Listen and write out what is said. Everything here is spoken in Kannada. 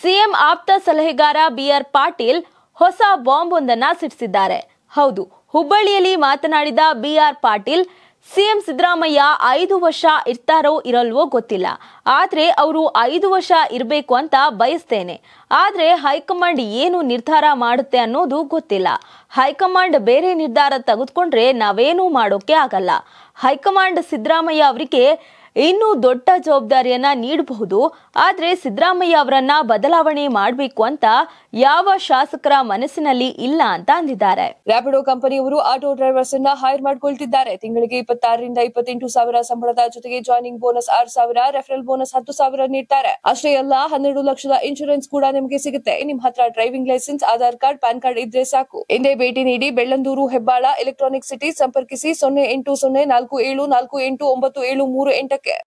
ಸಿಎಂ ಆಪ್ತ ಸಲಹೆಗಾರ ಬಿಆರ್ ಪಾಟೀಲ್ ಹೊಸ ಬಾಂಬ್ ಒಂದನ್ನ ಸಿಡಿಸಿದ್ದಾರೆ ಹೌದು ಹುಬ್ಬಳ್ಳಿಯಲ್ಲಿ ಮಾತನಾಡಿದ ಬಿಆರ್ ಪಾಟೀಲ್ ಸಿಎಂ ಸಿದ್ದರಾಮಯ್ಯ ಐದು ವರ್ಷ ಇರ್ತಾರೋ ಇರಲ್ವೋ ಗೊತ್ತಿಲ್ಲ ಆದ್ರೆ ಅವರು ಐದು ವರ್ಷ ಇರಬೇಕು ಅಂತ ಬಯಸ್ತೇನೆ ಆದ್ರೆ ಹೈಕಮಾಂಡ್ ಏನು ನಿರ್ಧಾರ ಮಾಡುತ್ತೆ ಅನ್ನೋದು ಗೊತ್ತಿಲ್ಲ ಹೈಕಮಾಂಡ್ ಬೇರೆ ನಿರ್ಧಾರ ತೆಗೆದುಕೊಂಡ್ರೆ ನಾವೇನೂ ಮಾಡೋಕೆ ಆಗಲ್ಲ ಹೈಕಮಾಂಡ್ ಸಿದ್ದರಾಮಯ್ಯ ಅವರಿಗೆ ಇನ್ನೂ ದೊಡ್ಡ ಜವಾಬ್ದಾರಿಯನ್ನ ನೀಡಬಹುದು ಆದರೆ ಸಿದ್ದರಾಮಯ್ಯ ಅವರನ್ನ ಬದಲಾವಣೆ ಮಾಡಬೇಕು ಅಂತ ಯಾವ ಶಾಸಕರ ಮನಸ್ಸಿನಲ್ಲಿ ಇಲ್ಲ ಅಂತ ಅಂದಿದ್ದಾರೆ ರ್ಯಾಪಿಡೋ ಕಂಪನಿಯವರು ಆಟೋ ಡ್ರೈವರ್ಸ್ ಅನ್ನ ಹೈರ್ ಮಾಡಿಕೊಳ್ತಿದ್ದಾರೆ ತಿಂಗಳಿಗೆ ಇಪ್ಪತ್ತಾರರಿಂದ ಇಪ್ಪತ್ತೆಂಟು ಸಾವಿರ ಸಂಬಳದ ಜೊತೆಗೆ ಜಾಯ್ನಿಂಗ್ ಬೋನಸ್ ಆರು ಸಾವಿರ ರೆಫರಲ್ ಬೋನಸ್ ಹತ್ತು ಸಾವಿರ ನೀಡ್ತಾರೆ ಅಷ್ಟೇ ಅಲ್ಲ ಹನ್ನೆರಡು ಲಕ್ಷದ ಇನ್ಶೂರೆನ್ಸ್ ಕೂಡ ನಿಮಗೆ ಸಿಗುತ್ತೆ ನಿಮ್ ಹತ್ರ driving licence Aadhaar card PAN card ಇದ್ರೆ ಸಾಕು ಎಂದೇ ಭೇಟಿ ನೀಡಿ ಬೆಳ್ಳಂದೂರು ಹೆಬ್ಬಾಳ ಎಲೆಕ್ಟ್ರಾನಿಕ್ ಸಿಟಿ ಸಂಪರ್ಕಿಸಿ ಸೊನ್ನೆ ಎಂಟು ಸೊನ್ನೆ ನಾಲ್ಕು ಏಳು ನಾಲ್ಕು ಎಂಟು ಒಂಬತ್ತು ಏಳು ಮೂರು ಎಂಟು け